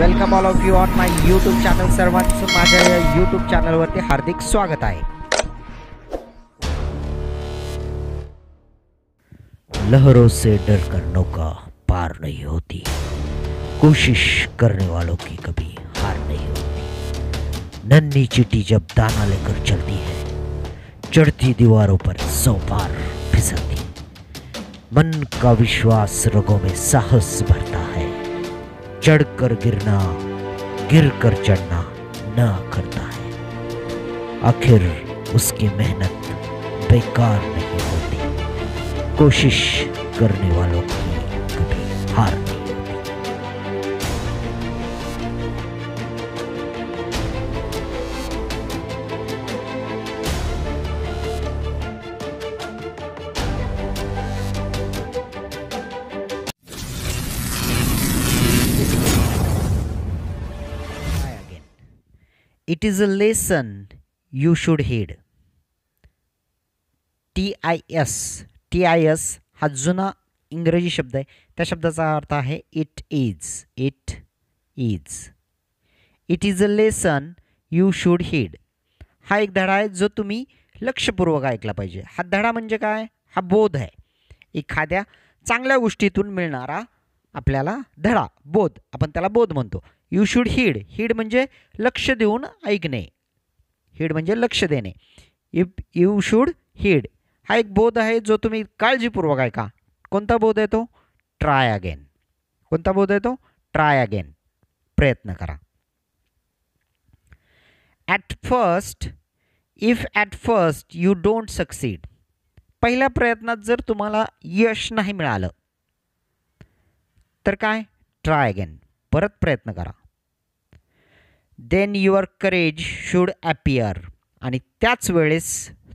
welcome all of you on my YouTube channel सर्वे YouTube channel वरती हार्दिक स्वागत है लहरों से डर कर नौका पार नहीं होती कोशिश करने वालों की कभी हार नहीं होती नन्नी चिट्टी जब दाना लेकर चलती है चढ़ती दीवारों पर सौ बार फिसलती मन का विश्वास रोगों में साहस भरता है चढ़कर गिरना गिर कर चढ़ना ना करता है आखिर उसकी मेहनत बेकार नहीं होती कोशिश करने वालों की कभी हार नहीं it is a lesson you should heed T I S T I S हा जुना इंग्रजी शब्द आहे त्या शब्दाचा अर्थ आहे it is it is it is a lesson you should heed हा एक धडा आहे जो तुम्ही लक्षपूर्वक ऐकला पाहिजे हा धडा म्हणजे काय हा बोध आहे एखाद्या चांगल्या गोष्टीतून मिळणारा आपल्याला धडा बोध आपण त्याला बोध म्हणतो यू शूड हीड हीड म्हणजे लक्ष देऊन ऐकणे हीड म्हणजे लक्ष देणे इफ यू शूड हीड हा एक बोध आहे जो तुम्ही काळजीपूर्वक ऐका कोणता बोध येतो ट्राय अगेन कोणता बोध आहे तो ट्राय अगेन प्रयत्न करा at first if at first you don't succeed पहिल्या प्रयत्नात जर तुम्हाला यश नाही मिळालं तर काय ट्राय अगेन परत प्रयत्न करा then your courage should appear आणि त्याच वेळेस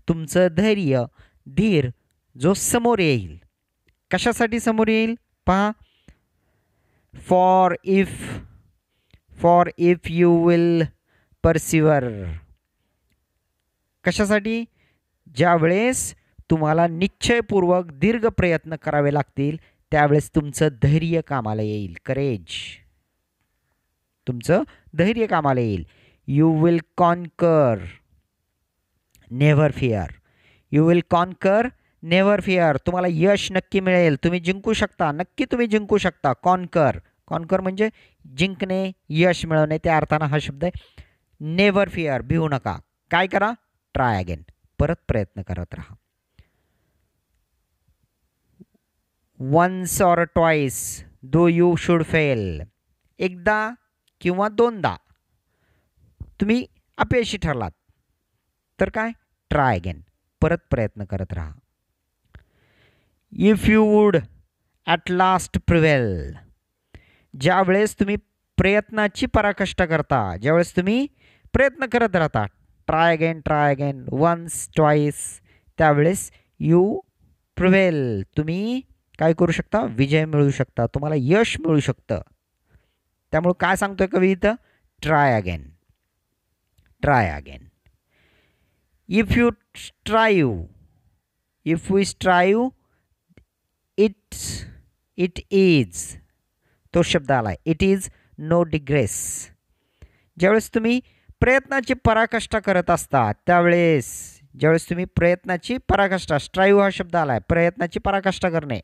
तुमचं धैर्य धीर जो समोर येईल कशासाठी समोर येईल पहा for if for if you will persevere कशासाठी ज्यावेळेस तुम्हाला निश्चयपूर्वक दीर्घ प्रयत्न करावे लागतील त्यावेळेस तुमचं धैर्य कामाला येईल करेज तुमचं धैर्य कामाला येईल you will conquer never fear you will conquer never fear तुम्हाला यश नक्की मिळेल तुम्ही जिंकू शकता नक्की तुम्ही जिंकू शकता कॉनकर कॉनकर म्हणजे जिंकणे यश मिळवणे त्या अर्थानं हा शब्द आहे नेव्हर फिअर भिवू नका काय करा ट्राय अगेन परत प्रयत्न करत राहा once or twice though you should fail एकदा किंवा दोनदा तुम्ही अपयशी ठरलात तर काय ट्राय अगेन परत प्रयत्न करत राहा if you would at last prevail ज्यावेळेस तुम्ही प्रयत्नाची पराकष्ट करता ज्यावेळेस तुम्ही प्रयत्न करत राहता try again try again once twice त्यावेळेस यू प्रिवेल तुम्ही काय करू शकता विजय मिळू शकता तुम्हाला यश मिळू शकतं त्यामुळं काय सांगतोय कवी इथं try again try again if you strive if you strive it's it is तो शब्द आला आहे इट इज नो डिग्रेस ज्यावेळेस तुम्ही प्रयत्नाची पराकाष्ठा करत असता त्यावेळेस ज्यावेळेस तुम्ही प्रयत्नाची पराकाष्ठा स्ट्राईव्ह हा शब्द आला आहे प्रयत्नाची पराकाष्ठा करणे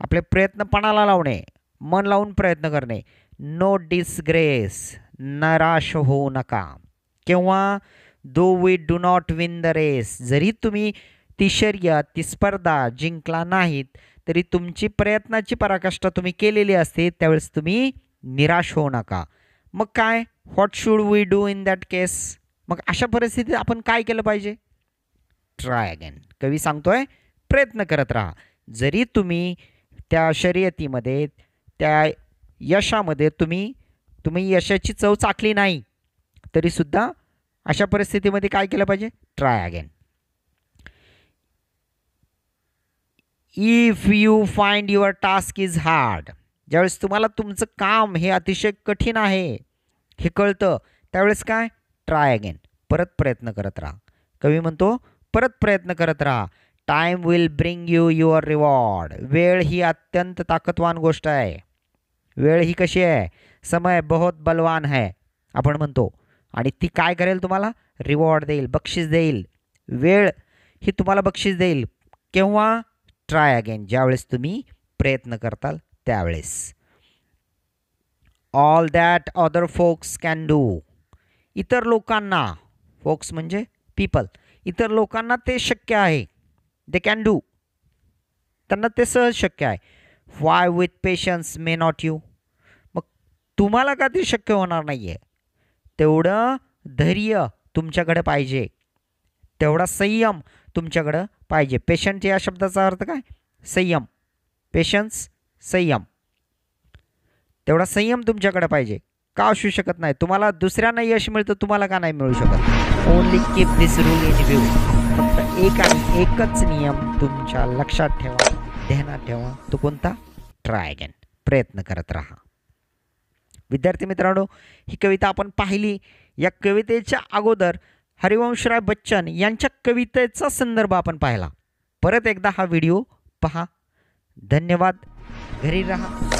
आपले प्रयत्न पणाला लावणे मन लावून प्रयत्न करणे नो डिसग्रेस नराश होऊ नका किंवा though we do not win the race जरी तुम्ही ती शर्यत ती स्पर्धा जिंकला नाहीत तरी तुमची प्रयत्नाची पराकाष्ठा तुम्ही केलेली असते त्यावेळेस तुम्ही निराश होऊ नका मग काय what should we do in that case मग अशा परिस्थितीत आपण काय केलं पाहिजे ट्राय अगेन कवी सांगतोय प्रयत्न करत राहा जरी तुम्ही त्या शर्यतीमध्ये त्या यशामध्ये तुम्ही तुम्ही यशाची चव चाकली नाही तरीसुद्धा अशा परिस्थितीमध्ये काय केलं पाहिजे try again if you find your task is hard ज्यावेळेस तुम्हाला तुमचं काम हे अतिशय कठीण आहे हे कळतं त्यावेळेस काय ट्राय अगेन परत प्रयत्न करत राहा कवी म्हणतो परत प्रयत्न करत राहा time will bring you your reward वेळ ही अत्यंत ताकदवान गोष्ट आहे वेळ ही कशी आहे समय बहुत बलवान है आपण म्हणतो आणि ती काय करेल तुम्हाला रिवॉर्ड देईल बक्षीस देईल वेळ ही तुम्हाला बक्षीस देईल केव्हा ट्राय अगेन ज्यावेळेस तुम्ही प्रयत्न करताल त्यावेळेस all that other folks can do इतर लोकांना फोक्स म्हणजे पीपल इतर लोकांना ते शक्य आहे दे कॅन डू त्यांना ते सहज शक्य आहे why with patience may not you तुम्हाला का ते शक्य होणार नाही आहे तेवढं धैर्य तुमच्याकडे पाहिजे तेवढा संयम तुमच्याकडं पाहिजे पेशंट या शब्दाचा अर्थ काय संयम पेशन्स संयम तेवढा संयम तुमच्याकडे पाहिजे का असू शकत नाही तुम्हाला दुसऱ्यांना यश मिळतं तुम्हाला का नाही मिळू शकत only keep this rule in view फक्त एक आणि एकच नियम तुमच्या लक्षात ठेवा ध्यानात ठेवा तो कोणता ट्राय अगेन प्रयत्न करत राहा विद्यार्थी मित्रांनो ही कविता आपण पाहिली या कवितेच्या अगोदर हरिवंशराय बच्चन यांच्या कवितेचा संदर्भ आपण पाहिला परत एकदा हा व्हिडिओ पहा धन्यवाद घरी राहा